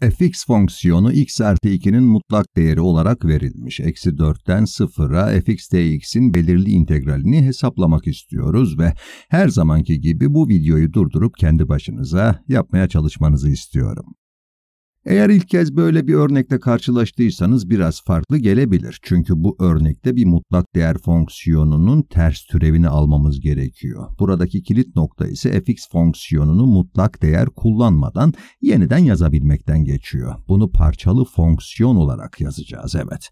fx fonksiyonu x artı 2'nin mutlak değeri olarak verilmiş. Eksi 4'ten 0'a fx dx'in belirli integralini hesaplamak istiyoruz ve her zamanki gibi bu videoyu durdurup kendi başınıza yapmaya çalışmanızı istiyorum. Eğer ilk kez böyle bir örnekle karşılaştıysanız biraz farklı gelebilir. Çünkü bu örnekte bir mutlak değer fonksiyonunun ters türevini almamız gerekiyor. Buradaki kilit nokta ise fx fonksiyonunu mutlak değer kullanmadan yeniden yazabilmekten geçiyor. Bunu parçalı fonksiyon olarak yazacağız evet.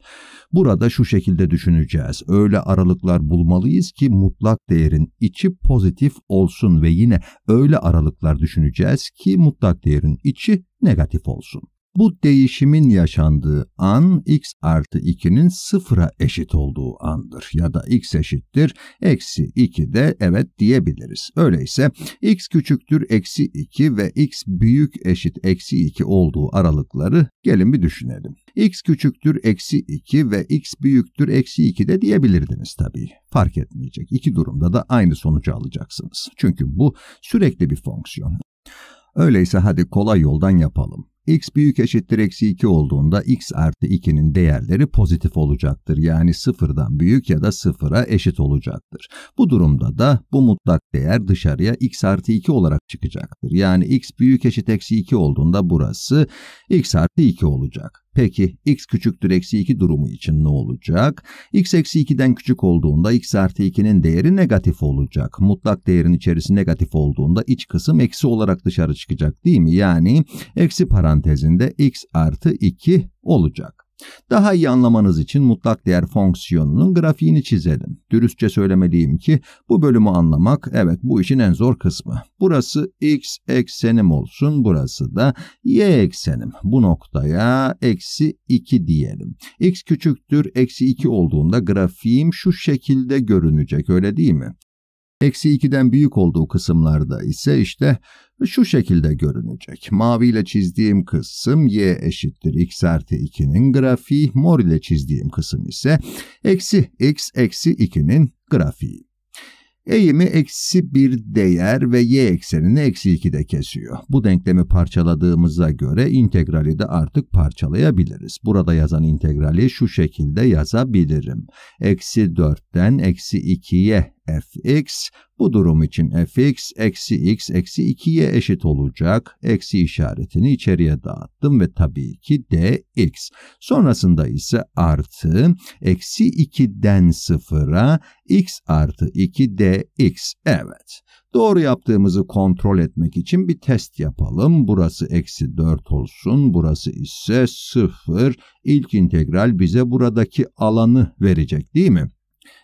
Burada şu şekilde düşüneceğiz. Öyle aralıklar bulmalıyız ki mutlak değerin içi pozitif olsun ve yine öyle aralıklar düşüneceğiz ki mutlak değerin içi negatif olsun. Bu değişimin yaşandığı an x artı 2'nin sıfıra eşit olduğu andır ya da x eşittir eksi 2 de evet diyebiliriz. Öyleyse x küçüktür eksi 2 ve x büyük eşit eksi 2 olduğu aralıkları gelin bir düşünelim. x küçüktür eksi 2 ve x büyüktür eksi 2 de diyebilirdiniz tabi. Fark etmeyecek. İki durumda da aynı sonucu alacaksınız. Çünkü bu sürekli bir fonksiyon. Öyleyse hadi kolay yoldan yapalım. x büyük eşittir eksi 2 olduğunda x artı 2'nin değerleri pozitif olacaktır. Yani sıfırdan büyük ya da sıfıra eşit olacaktır. Bu durumda da bu mutlak değer dışarıya x artı 2 olarak çıkacaktır. Yani x büyük eşit eksi 2 olduğunda burası x artı 2 olacak. Peki x küçüktür eksi 2 durumu için ne olacak? x eksi 2'den küçük olduğunda x artı 2'nin değeri negatif olacak. Mutlak değerin içerisi negatif olduğunda iç kısım eksi olarak dışarı çıkacak değil mi? Yani eksi parantezinde x artı 2 olacak. Daha iyi anlamanız için mutlak değer fonksiyonunun grafiğini çizelim. Dürüstçe söylemeliyim ki bu bölümü anlamak evet bu işin en zor kısmı. Burası x eksenim olsun burası da y eksenim. Bu noktaya eksi 2 diyelim. x küçüktür eksi 2 olduğunda grafiğim şu şekilde görünecek öyle değil mi? Eksi 2'den büyük olduğu kısımlarda ise işte şu şekilde görünecek. Mavi ile çizdiğim kısım y eşittir x artı 2'nin grafiği, mor ile çizdiğim kısım ise eksi x eksi 2'nin grafiği. Eğimi eksi 1 değer ve y eksenini eksi 2'de kesiyor. Bu denklemi parçaladığımıza göre integrali de artık parçalayabiliriz. Burada yazan integrali şu şekilde yazabilirim. Eksi 4'ten eksi 2'ye fx. Bu durum için fx eksi x eksi 2'ye eşit olacak. Eksi işaretini içeriye dağıttım ve tabii ki dx. Sonrasında ise artı eksi 2'den 0'a x artı 2 dx. Evet. Doğru yaptığımızı kontrol etmek için bir test yapalım. Burası eksi 4 olsun. Burası ise 0. İlk integral bize buradaki alanı verecek değil mi?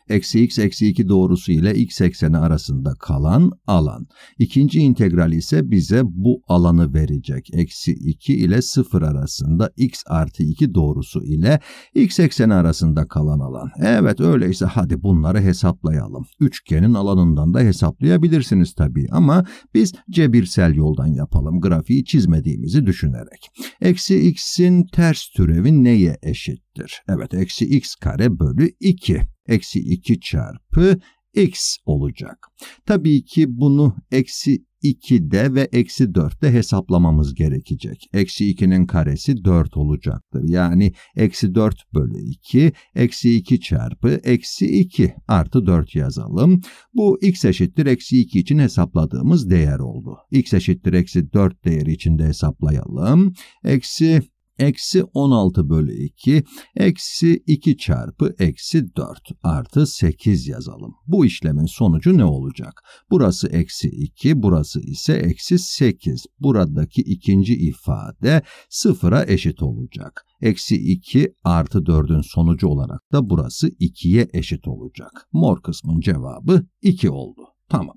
eksi x eksi 2 doğrusu ile x ekseni arasında kalan alan. İkinci integral ise bize bu alanı verecek. Eksi 2 ile 0 arasında x artı 2 doğrusu ile x ekseni arasında kalan alan. Evet öyleyse hadi bunları hesaplayalım. Üçgenin alanından da hesaplayabilirsiniz tabii ama biz cebirsel yoldan yapalım grafiği çizmediğimizi düşünerek. Eksi x'in ters türevi neye eşittir? Evet eksi x kare bölü 2 eksi 2 çarpı x olacak. Tabii ki bunu eksi 2'de ve eksi 4'te hesaplamamız gerekecek. Eksi 2'nin karesi 4 olacaktır. Yani eksi 4 bölü 2, eksi 2 çarpı eksi 2 artı 4 yazalım. Bu x eşittir eksi 2 için hesapladığımız değer oldu. x eşittir eksi 4 değeri için de hesaplayalım. Eksi eksi 16 bölü 2 eksi 2 çarpı eksi 4 artı 8 yazalım. Bu işlemin sonucu ne olacak? Burası eksi 2 burası ise eksi 8. Buradaki ikinci ifade sıfıra eşit olacak. Eksi 2 artı 4'ün sonucu olarak da burası 2'ye eşit olacak. Mor kısmın cevabı 2 oldu. Tamam.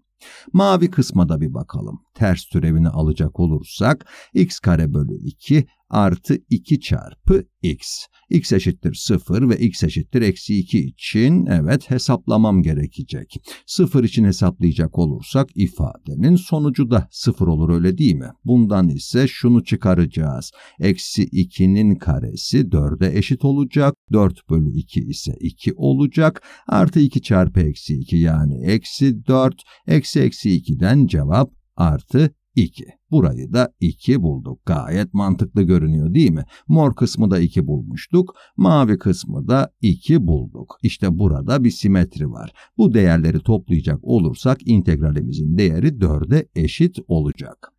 Mavi kısma da bir bakalım. Ters türevini alacak olursak x kare bölü 2 artı 2 çarpı x. x eşittir 0 ve x eşittir eksi 2 için evet hesaplamam gerekecek. 0 için hesaplayacak olursak ifadenin sonucu da 0 olur öyle değil mi? Bundan ise şunu çıkaracağız. Eksi 2'nin karesi 4'e eşit olacak. 4 bölü 2 ise 2 olacak. Artı 2 çarpı eksi 2 yani eksi 4. Eksi eksi 2'den cevap artı 2. Burayı da 2 bulduk. Gayet mantıklı görünüyor değil mi? Mor kısmı da 2 bulmuştuk. Mavi kısmı da 2 bulduk. İşte burada bir simetri var. Bu değerleri toplayacak olursak integralimizin değeri 4'e eşit olacak.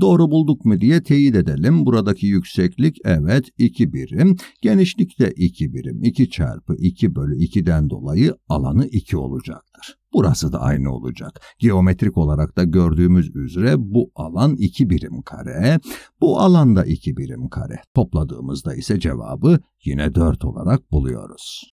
Doğru bulduk mu diye teyit edelim. Buradaki yükseklik evet 2 birim. Genişlik de 2 birim. 2 çarpı 2 bölü 2'den dolayı alanı 2 olacaktır. Burası da aynı olacak. Geometrik olarak da gördüğümüz üzere bu alan 2 birim kare, bu alan da 2 birim kare. Topladığımızda ise cevabı yine 4 olarak buluyoruz.